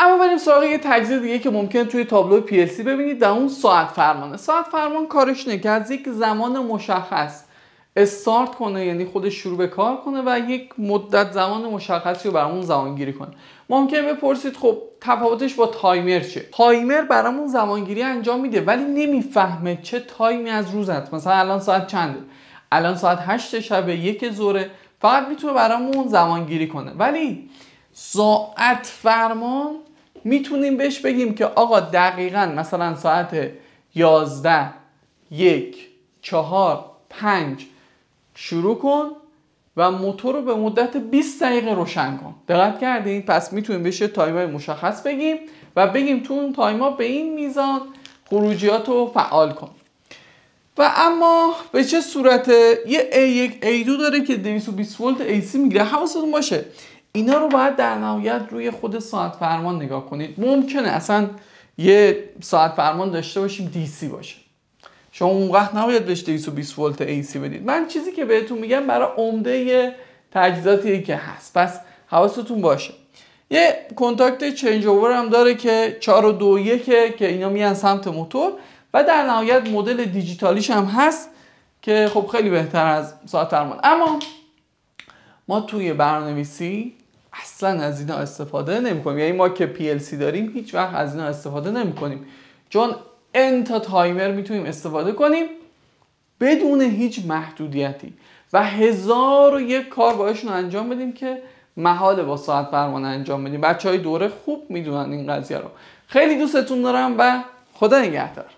اما بریم سراغ یه تجزیه دیگه که ممکن توی تابلو PLC ببینید در اون ساعت فرمانه ساعت فرمان کارش اینه که از یک زمان مشخص استارت کنه یعنی خودش شروع به کار کنه و یک مدت زمان مشخصی رو برامون زمانگیری کنه ممکن بپرسید خب تفاوتش با تایمر چه تایمر برامون زمانگیری انجام میده ولی نمیفهمه چه تایمی از روز مثلا الان ساعت چنده الان ساعت 8 شب یک زوره فقط میتونه برامون زمانگیری کنه ولی ساعت فرمان میتونیم بهش بگیم که آقا دقیقا مثلا ساعت 11 یک چهار 5 شروع کن و موتور رو به مدت 20 دقیقه روشن کن دقت کردین پس میتونیم بشه تایمای مشخص بگیم و بگیم تو اون تایما به این میزان خروجیات رو فعال کن و اما به چه صورت یه A1 A2 داره که 220 ولت AC میگیره حواستون باشه اینا رو باید در نهایت روی خود ساعت فرمان نگاه کنید ممکنه اصلا یه ساعت فرمان داشته باشیم دیسی باشه شما اون وقت نباید بهش 220 ولت سی بدید من چیزی که بهتون میگم برای عمده تجهیزاتی که هست پس حواستون باشه یه کنتاکت چنج اوور هم داره که 4 و 2 1 که اینا میان سمت موتور و در نهایت مدل دیجیتالیش هم هست که خب خیلی بهتر از ساعت فرمان اما ما توی برنامه‌نویسی اصلا از اینا استفاده نمی کنیم یعنی ما که PLC داریم هیچ وقت از اینا استفاده نمی کنیم چون انتا تایمر میتونیم استفاده کنیم بدون هیچ محدودیتی و هزار و یک کار باهاشون انجام بدیم که محال با ساعت فرمان انجام بدیم بچه های دوره خوب میدونن این قضیه رو خیلی دوستتون دارم و خدا نگهدار